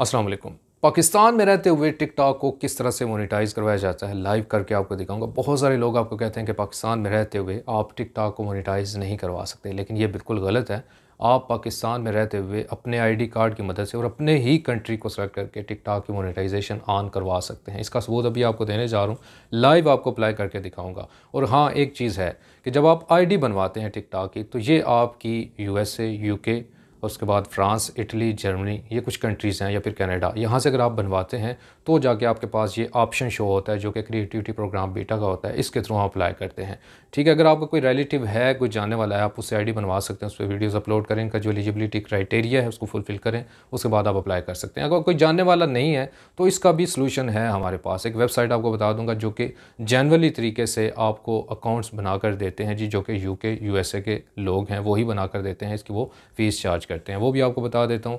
अस्सलाम वालेकुम पाकिस्तान में रहते हुए टिकटॉक को किस तरह से मोनेटाइज करवाया जाता है लाइव करके आपको दिखाऊंगा बहुत सारे लोग आपको कहते हैं कि पाकिस्तान में रहते हुए आप टिकटॉक को मोनेटाइज नहीं करवा सकते लेकिन ये बिल्कुल गलत है आप पाकिस्तान में रहते हुए अपने आईडी कार्ड की मदद से और अपने ही कंट्री को सेलेक्ट करके टिकटॉक की मोनेटाइजेशन ऑन करवा सकते हैं इसका सबूत अभी आपको देने जा रहा हूँ लाइव आपको अप्लाई करके दिखाऊंगा और हाँ एक चीज़ है कि जब आप आईडी बनवाते हैं टिकटॉक की तो ये आपकी यूएसए यूके उसके बाद फ्रांस इटली जर्मनी ये कुछ कंट्रीज़ हैं या फिर कनाडा यहाँ से अगर आप बनवाते हैं तो जाके आपके पास ये ऑप्शन शो होता है जो कि क्रिएटिविटी प्रोग्राम बीटा का होता है इसके थ्रू आप अप्लाई करते हैं ठीक है अगर आपका कोई रिलेटिव है कोई जाने वाला है आप उससे आईडी बनवा सकते हैं उस पर वीडियोज़ अपलोड करें इनका जो एलिजिबिलिटी क्राइटेरिया है उसको फुलफ़िल करें उसके बाद आप अप्लाई कर सकते हैं अगर कोई जानने वाला नहीं है तो इसका भी सोलूशन है हमारे पास एक वेबसाइट आपको बता दूंगा जो कि जनरली तरीके से आपको अकाउंट्स बना कर देते हैं जी जो कि यू के के लोग हैं वही बना कर देते हैं इसकी वो फ़ीस चार्ज करते हैं वो भी आपको बता देता हूँ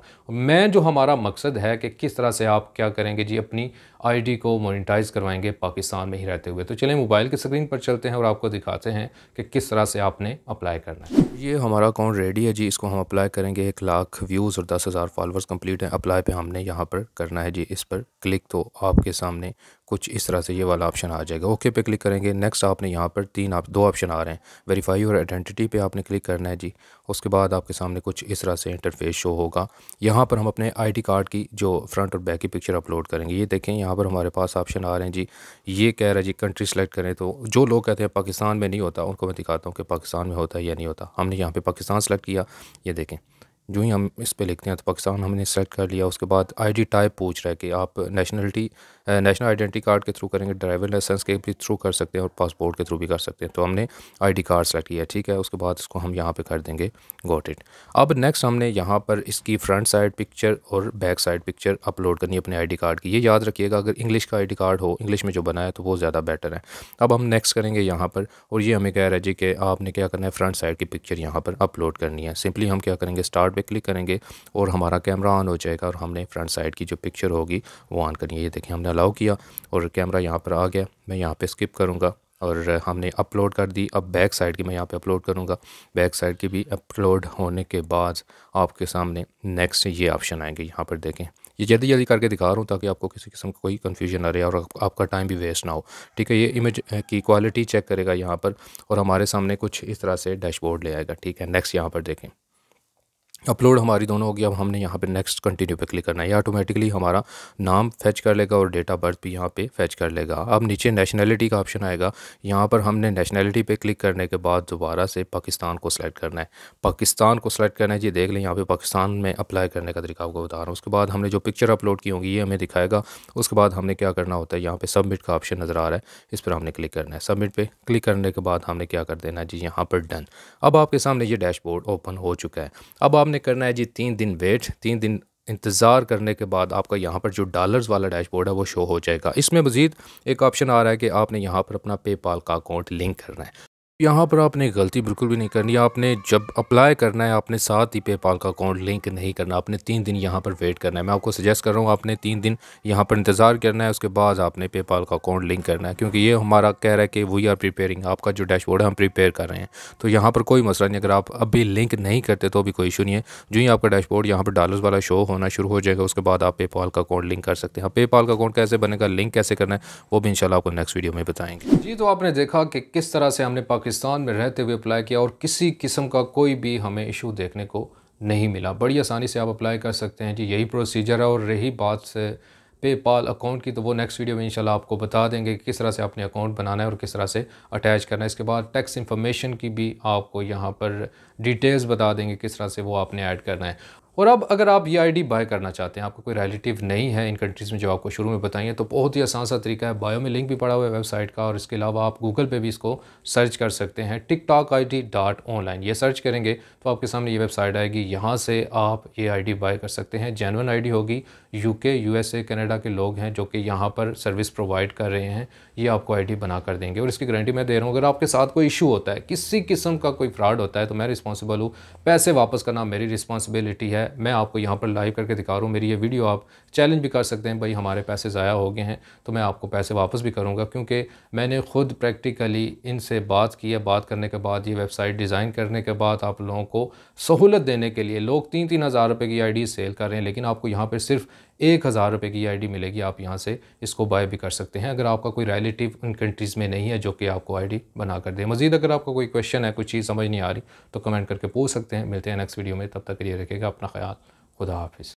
मैं जो हमारा मकसद है कि किस तरह से आप क्या करेंगे जी अपनी आईडी को मोनिटाइज करवाएंगे पाकिस्तान में ही रहते हुए तो चलें मोबाइल की स्क्रीन पर चलते हैं और आपको दिखाते हैं कि किस तरह से आपने अप्लाई करना है ये हमारा अकाउंट रेडी है जी इसको हम अप्लाई करेंगे एक लाख व्यूज़ और दस हज़ार फॉलोअर्स कम्प्लीट हैं अप्लाई पे हमने यहाँ पर करना है जी इस पर क्लिक तो आपके सामने कुछ इस तरह से ये वाला ऑप्शन आ जाएगा ओके पे क्लिक करेंगे नेक्स्ट आपने यहाँ पर तीन आप दो ऑप्शन आ रहे हैं वेरीफाई और आइडेंटिटी पे आपने क्लिक करना है जी उसके बाद आपके सामने कुछ इस तरह से इंटरफेस शो होगा यहाँ पर हम अपने आईडी कार्ड की जो फ्रंट और बैक की पिक्चर अपलोड करेंगे ये देखें यहाँ पर हमारे पास ऑप्शन आ रहे हैं जी ये कह रहा है जी कंट्री सेलेक्ट करें तो जो लोग कहते हैं पाकिस्तान में नहीं होता उनको मैं दिखाता हूँ कि पाकिस्तान में होता है या नहीं होता हम हमने यहाँ पे पाकिस्तान सेलेक्ट किया ये देखें जो ही हम इस पर लिखते हैं तो पाकिस्तान हमने सेलेक्ट कर लिया उसके बाद आईडी टाइप पूछ रहा है कि आप नेशनलिटी नेशनल आइडेंटी कार्ड के थ्रू करेंगे ड्राइवर लाइसेंस के भी थ्रू कर सकते हैं और पासपोर्ट के थ्रू भी कर सकते हैं तो हमने आईडी कार्ड सेलेक्ट किया ठीक है उसके बाद इसको हम यहाँ पे कर देंगे गॉट इट अब नेक्स्ट हमने यहाँ पर इसकी फ्रंट साइड पिक्चर और बैक साइड पिक्चर अपलोड करनी है अपने आई कार्ड की ये याद रखिएगा अगर इंग्लिश का आई कार्ड हो इंग्लिश में जो बनाया है तो वो ज़्यादा बेटर है अब हम नेक्स्ट करेंगे यहाँ पर और ये हमें कह रहा है जी कि आपने क्या करना है फ्रंट साइड की पिक्चर यहाँ पर अपलोड करनी है सिंपली हम क्या करेंगे स्टार्ट पर क्लिक करेंगे और हमारा कैमरा ऑन हो जाएगा और हमने फ्रंट साइड की जो पिक्चर होगी वो ऑन करनी है ये देखिए हमने अलाउ किया और कैमरा यहाँ पर आ गया मैं यहाँ पर स्किप करूँगा और हमने अपलोड कर दी अब बैक साइड की मैं यहाँ पे अपलोड करूँगा बैक साइड की भी अपलोड होने के बाद आपके सामने नेक्स्ट ये ऑप्शन आएंगे यहाँ पर देखें ये जल्दी जल्दी करके दिखा रहा हूँ ताकि आपको किसी किस्म का कोई कन्फ्यूजन ना रहे और आपका टाइम भी वेस्ट ना हो ठीक है ये इमेज की क्वालिटी चेक करेगा यहाँ पर और हमारे सामने कुछ इस तरह से डैशबोर्ड ले आएगा ठीक है नेक्स्ट यहाँ पर देखें अपलोड हमारी दोनों होगी अब हमने यहाँ पे नेक्स्ट कंटिन्यू पे क्लिक करना है ये ऑटोमेटिकली हमारा नाम फैच कर लेगा और डेट ऑफ बर्थ भी यहाँ पे फैच कर लेगा अब नीचे नेशनलिटी का ऑप्शन आएगा यहाँ पर हमने नेशनलिटी पे क्लिक करने के बाद दोबारा से पाकिस्तान को सिलेक्ट करना है पाकिस्तान को सिलेक्ट करना है जी देख लें यहाँ पर पाकिस्तान में अप्लाई करने का तरीका आपको बता रहा हूँ उसके बाद हमने जो पिक्चर अपलोड की होंगी ये हमें दिखाएगा उसके बाद हमने क्या करना होता है यहाँ पर सबमिट का ऑप्शन नज़र आ रहा है इस पर हमने क्लिक करना है सबमिट पर क्लिक करने के बाद हमने क्या कर देना है जी यहाँ पर डन अब आपके सामने ये डैशबोर्ड ओपन हो चुका है अब आप आपने करना है जी तीन दिन वेट तीन दिन इंतज़ार करने के बाद आपका यहाँ पर जो डॉलर्स वाला डैशबोर्ड है वो शो हो जाएगा इसमें मज़ीद एक ऑप्शन आ रहा है कि आपने यहाँ पर अपना पेपाल का अकाउंट लिंक करना है यहाँ पर आपने गलती बिल्कुल भी नहीं करनी आपने जब अप्लाई करना है आपने साथ ही पेपाल का अकाउंट लिंक नहीं करना आपने तीन दिन यहाँ पर वेट करना है मैं आपको सजेस्ट कर रहा हूँ आपने तीन दिन यहाँ पर इंतज़ार करना है उसके बाद आपने पेपाल का अकाउंट लिंक करना है क्योंकि ये हमारा कह रहा है कि वी आर प्रिपेयरिंग आपका जो डैशबोर्ड है हम प्रिपेयर कर रहे हैं तो यहाँ पर कोई मसला नहीं अगर आप अभी लिंक नहीं करते तो भी कोई इशू नहीं है जो ही आपका डैशबोर्ड यहाँ पर डॉलर्स वाला शो होना शुरू हो जाएगा उसके बाद आप पेपाल का अकाउंट लिंक कर सकते हैं पेपाल हाँ, का अकाउंट कैसे बनेगा लिंक कैसे करना है वो भी इनशाला आपको नेक्स्ट वीडियो में बताएंगे जी तो आपने देखा कि किस तरह से हमने पाकिस्तान पाकिस्तान में रहते हुए अप्लाई किया और किसी किस्म का कोई भी हमें इशू देखने को नहीं मिला बड़ी आसानी से आप अप्लाई कर सकते हैं जी यही प्रोसीजर है और रही बात से पेपाल अकाउंट की तो वो नेक्स्ट वीडियो में इंशाल्लाह आपको बता देंगे कि किस तरह से आपने अकाउंट बनाना है और किस तरह से अटैच करना है इसके बाद टैक्स इन्फॉर्मेशन की भी आपको यहाँ पर डिटेल्स बता देंगे किस तरह से वो आपने ऐड करना है और अब अगर आप ये आईडी बाय करना चाहते हैं आपको कोई रिलेटिव नहीं है इन कंट्रीज़ में जो आपको शुरू में बताइए तो बहुत ही आसान सा तरीका है बायो में लिंक भी पड़ा हुआ है वेबसाइट का और इसके अलावा आप गूगल पे भी इसको सर्च कर सकते हैं TikTok I D dot online ये सर्च करेंगे तो आपके सामने ये वेबसाइट आएगी यहाँ से आप ये आई बाय कर सकते हैं जेनवन आई होगी यू के यू एस ए कैनेडा के लोग हैं जो कि यहाँ पर सर्विस प्रोवाइड कर रहे हैं ये आपको आई बना कर देंगे और इसकी गारंटी मैं दे रहा हूँ अगर आपके साथ कोई इशू होता है किसी किस्म का कोई फ्रॉड होता है तो मैं रिस्पॉन्सिबल हूँ पैसे वापस करना मेरी रिस्पॉन्सिबिलिटी है है मैं आपको यहाँ पर लाइव करके दिखा रहा हूँ मेरी ये वीडियो आप चैलेंज भी कर सकते हैं भाई हमारे पैसे ज़ाया हो गए हैं तो मैं आपको पैसे वापस भी करूँगा क्योंकि मैंने ख़ुद प्रैक्टिकली इनसे बात की है बात करने के बाद ये वेबसाइट डिज़ाइन करने के बाद आप लोगों को सहूलत देने के लिए लोग तीन तीन हज़ार रुपये की आई सेल कर रहे हैं लेकिन आपको यहाँ पर सिर्फ एक हज़ार रुपये की आईडी मिलेगी आप यहाँ से इसको बाय भी कर सकते हैं अगर आपका कोई रिलेटिव उन कंट्रीज़ में नहीं है जो कि आपको आईडी बना कर दे मजीद अगर आपका कोई क्वेश्चन है कोई चीज़ समझ नहीं आ रही तो कमेंट करके पूछ सकते हैं मिलते हैं नेक्स्ट वीडियो में तब तक ये रखेगा अपना ख्याल खुदा हाफि